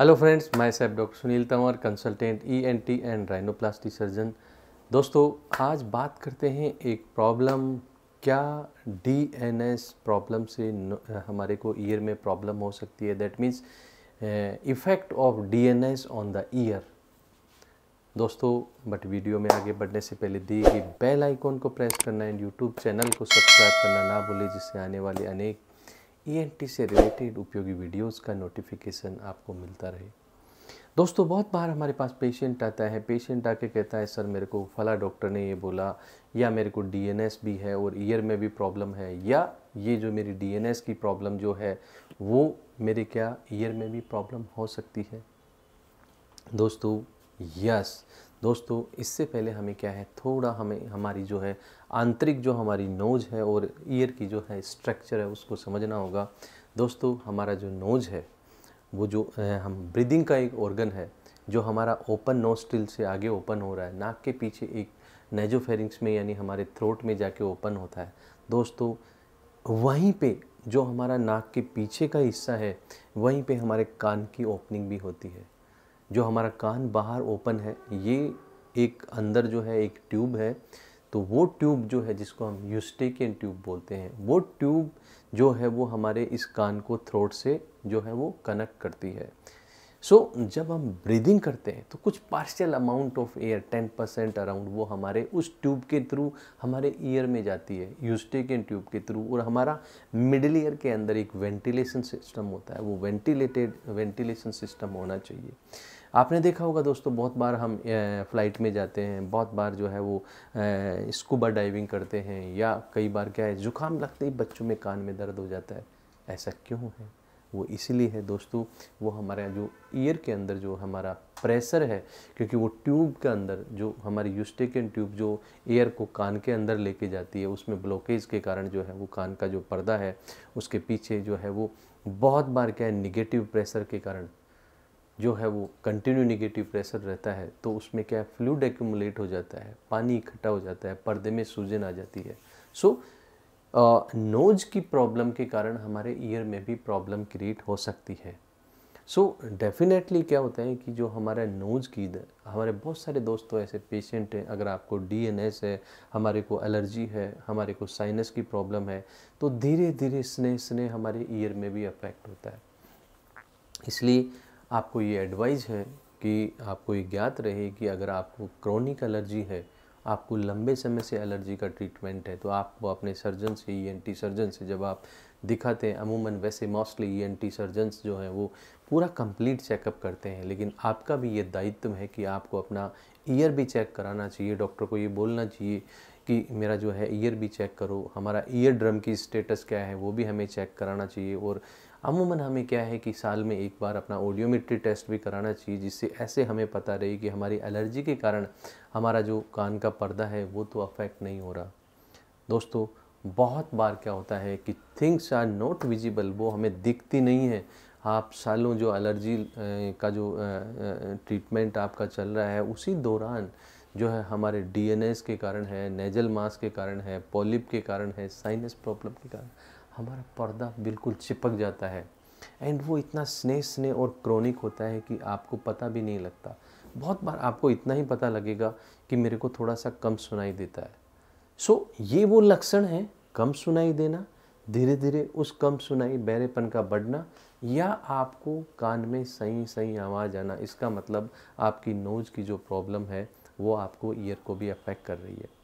hello friends मैं साहब doctor Sunil Tanwar consultant E N T and rhinoplasty surgeon दोस्तों आज बात करते हैं एक प्रॉब्लम क्या डी एन एस प्रॉब्लम से हमारे को ईयर में प्रॉब्लम हो सकती है that means effect of D N S on the ear दोस्तों बट वीडियो में आगे बढ़ने से पहले दिए गए बेल आइकॉन को प्रेस करना एंड यूट्यूब चैनल को सब्सक्राइब करना ना भूलें जिससे आने वाले अनेक ईएनटी e से रिलेटेड उपयोगी वीडियोस का नोटिफिकेशन आपको मिलता रहे दोस्तों बहुत बार हमारे पास पेशेंट आता है पेशेंट आके कहता है सर मेरे को फला डॉक्टर ने ये बोला या मेरे को डीएनएस भी है और ईयर में भी प्रॉब्लम है या ये जो मेरी डीएनएस की प्रॉब्लम जो है वो मेरे क्या ईयर में भी प्रॉब्लम हो सकती है दोस्तों यस दोस्तों इससे पहले हमें क्या है थोड़ा हमें हमारी जो है आंतरिक जो हमारी नोज है और ईयर की जो है स्ट्रक्चर है उसको समझना होगा दोस्तों हमारा जो नोज है वो जो हम ब्रीदिंग का एक ऑर्गन है जो हमारा ओपन नोस्टिल से आगे ओपन हो रहा है नाक के पीछे एक नेजोफेरिंग्स में यानी हमारे थ्रोट में जाके ओपन होता है दोस्तों वहीं पे जो हमारा नाक के पीछे का हिस्सा है वहीं पे हमारे कान की ओपनिंग भी होती है जो हमारा कान बाहर ओपन है ये एक अंदर जो है एक ट्यूब है तो वो ट्यूब जो है जिसको हम यूस्टेकियन ट्यूब बोलते हैं वो ट्यूब जो है वो हमारे इस कान को थ्रोट से जो है वो कनेक्ट करती है सो so, जब हम ब्रीदिंग करते हैं तो कुछ partial amount of air ten percent around वो हमारे उस ट्यूब के थ्रू हमारे ईयर में जाती है यूस्टेकियन ट्यूब के थ्रू और हमारा मिडिल ईयर के अंदर एक वेंटिलेशन सिस्टम होता है वो वेंटिलेटेड वेंटिलेशन सिस्टम होना चाहिए आपने देखा होगा दोस्तों बहुत बार हम फ्लाइट में जाते हैं बहुत बार जो है वो स्कूबा डाइविंग करते हैं या कई बार क्या है ज़ुकाम लगते ही बच्चों में कान में दर्द हो जाता है ऐसा क्यों है वो इसीलिए है दोस्तों वो हमारे जो ईयर के अंदर जो हमारा प्रेशर है क्योंकि वो ट्यूब के अंदर जो हमारी यूस्टेकियन ट्यूब जो एयर को कान के अंदर लेके जाती है उसमें ब्लॉकेज के कारण जो है वो कान का जो पर्दा है उसके पीछे जो है वो बहुत बार क्या है निगेटिव प्रेशर के कारण जो है वो कंटिन्यू निगेटिव प्रेशर रहता है तो उसमें क्या है फ्लूड एक्यूमुलेट हो जाता है पानी इकट्ठा हो जाता है पर्दे में सूजन आ जाती है सो so, नोज की प्रॉब्लम के कारण हमारे ईयर में भी प्रॉब्लम क्रिएट हो सकती है सो so, डेफिनेटली क्या होता है कि जो हमारा नोज़ की हमारे बहुत सारे दोस्तों तो ऐसे पेशेंट हैं अगर आपको डीएनएस है हमारे को एलर्जी है हमारे को साइनस की प्रॉब्लम है तो धीरे धीरे स्नेह स्नेह हमारे ईयर में भी अफेक्ट होता है इसलिए आपको ये एडवाइज़ है कि आपको ये ज्ञात रहे कि अगर आपको क्रोनिक एलर्जी है आपको लंबे समय से एलर्जी का ट्रीटमेंट है तो आपको अपने सर्जन से ई एन टी सर्जन से जब आप दिखाते हैं अमूमन वैसे mostly E N T surgeons जो हैं वो पूरा कंप्लीट चेकअप करते हैं लेकिन आपका भी ये दायित्व है कि आपको अपना ईयर भी चेक कराना चाहिए डॉक्टर को ये बोलना चाहिए कि मेरा जो है ईयर भी चेक करो हमारा ईयर ड्रम की स्टेटस क्या है वो भी हमें चेक कराना चाहिए और अमूमन हमें क्या है कि साल में एक बार अपना ओडियोमेट्री टेस्ट भी कराना चाहिए जिससे ऐसे हमें पता रहे कि हमारी एलर्जी के कारण हमारा जो कान का पर्दा है वो तो अफेक्ट नहीं हो रहा दोस्तों बहुत बार क्या होता है कि थिंग्स आर नॉट विजिबल वो हमें दिखती नहीं है आप सालों जो एलर्जी का जो ट्रीटमेंट आपका चल रहा है उसी दौरान जो है हमारे डीएनएस के कारण है नेजल मास के कारण है पॉलिप के कारण है साइनस प्रॉब्लम के कारण हमारा पर्दा बिल्कुल चिपक जाता है एंड वो इतना स्नेह स्नेह और क्रोनिक होता है कि आपको पता भी नहीं लगता बहुत बार आपको इतना ही पता लगेगा कि मेरे को थोड़ा सा कम सुनाई देता है सो so, ये वो लक्षण है कम सुनाई देना धीरे धीरे उस कम सुनाई बहरेपन का बढ़ना या आपको कान में सही सही आवाज़ आना इसका मतलब आपकी नोज़ की जो प्रॉब्लम है वो आपको ईयर को भी अफेक्ट कर रही है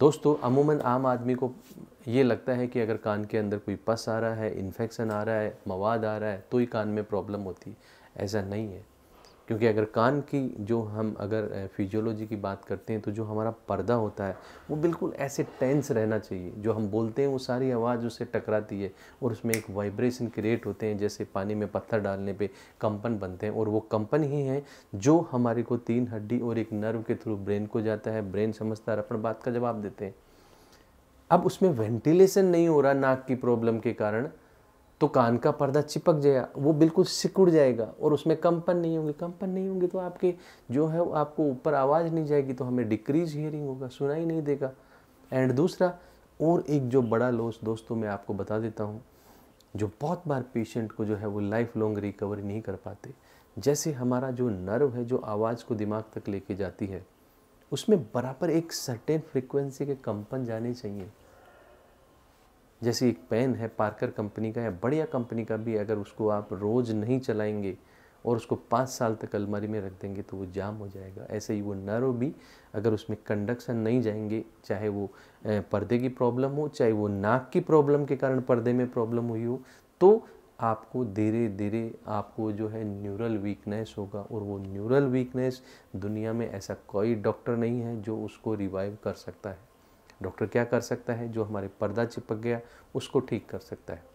दोस्तों अमूमन आम आदमी को ये लगता है कि अगर कान के अंदर कोई पस आ रहा है इन्फेक्शन आ रहा है मवाद आ रहा है तो ही कान में प्रॉब्लम होती है ऐसा नहीं है क्योंकि अगर कान की जो हम अगर फिजियोलॉजी की बात करते हैं तो जो हमारा पर्दा होता है वो बिल्कुल ऐसे टेंस रहना चाहिए जो हम बोलते हैं वो सारी आवाज़ उससे टकराती है और उसमें एक वाइब्रेशन क्रिएट होते हैं जैसे पानी में पत्थर डालने पे कंपन बनते हैं और वो कंपन ही है जो हमारे को तीन हड्डी और एक नर्व के थ्रू ब्रेन को जाता है ब्रेन समझता है अपन बात का जवाब देते हैं अब उसमें वेंटिलेशन नहीं हो रहा नाक की प्रॉब्लम के कारण तो कान का पर्दा चिपक जाएगा वो बिल्कुल सिकुड़ जाएगा और उसमें कंपन नहीं होंगे कंपन नहीं होंगे तो आपके जो है वो आपको ऊपर आवाज़ नहीं जाएगी तो हमें डिक्रीज हियरिंग होगा सुनाई नहीं देगा एंड दूसरा और एक जो बड़ा लॉस दोस्तों मैं आपको बता देता हूँ जो बहुत बार पेशेंट को जो है वो लाइफ लॉन्ग रिकवरी नहीं कर पाते जैसे हमारा जो नर्व है जो आवाज़ को दिमाग तक लेके जाती है उसमें बराबर एक सर्टेन फ्रिक्वेंसी के कंपन जाने चाहिए जैसे एक पेन है पार्कर कंपनी का या बढ़िया कंपनी का भी अगर उसको आप रोज़ नहीं चलाएंगे और उसको पाँच साल तक अलमारी में रख देंगे तो वो जाम हो जाएगा ऐसे ही वो नर्व भी अगर उसमें कंडक्शन नहीं जाएंगे चाहे वो पर्दे की प्रॉब्लम हो चाहे वो नाक की प्रॉब्लम के कारण पर्दे में प्रॉब्लम हुई हो तो आपको धीरे धीरे आपको जो है न्यूरल वीकनेस होगा और वो न्यूरल वीकनेस दुनिया में ऐसा कोई डॉक्टर नहीं है जो उसको रिवाइव कर सकता है डॉक्टर क्या कर सकता है जो हमारे पर्दा चिपक गया उसको ठीक कर सकता है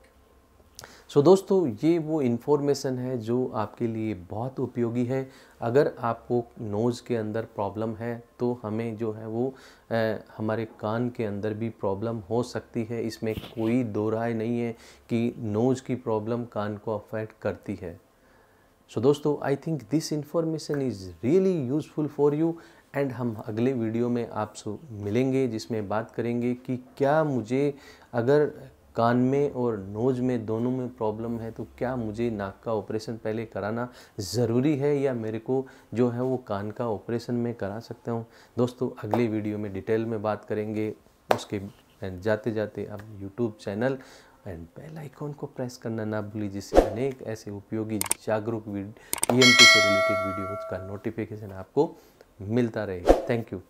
सो so, दोस्तों ये वो इन्फॉर्मेशन है जो आपके लिए बहुत उपयोगी है अगर आपको नोज़ के अंदर प्रॉब्लम है तो हमें जो है वो आ, हमारे कान के अंदर भी प्रॉब्लम हो सकती है इसमें कोई दो राय नहीं है कि नोज़ की प्रॉब्लम कान को अफेक्ट करती है सो so, दोस्तों I think this information is really useful for you and हम अगले वीडियो में आपसे मिलेंगे जिसमें बात करेंगे कि क्या मुझे अगर कान में और नोज में दोनों में प्रॉब्लम है तो क्या मुझे नाक का ऑपरेशन पहले कराना ज़रूरी है या मेरे को जो है वो कान का ऑपरेशन में करा सकता हूँ दोस्तों अगले वीडियो में डिटेल में बात करेंगे उसके एंड जाते जाते आप YouTube channel and bell icon को प्रेस करना ना भूलिए जिससे अनेक ऐसे उपयोगी जागरूक ई एम e से रिलेटेड वीडियो का नोटिफिकेशन आपको मिलता रहे थैंक यू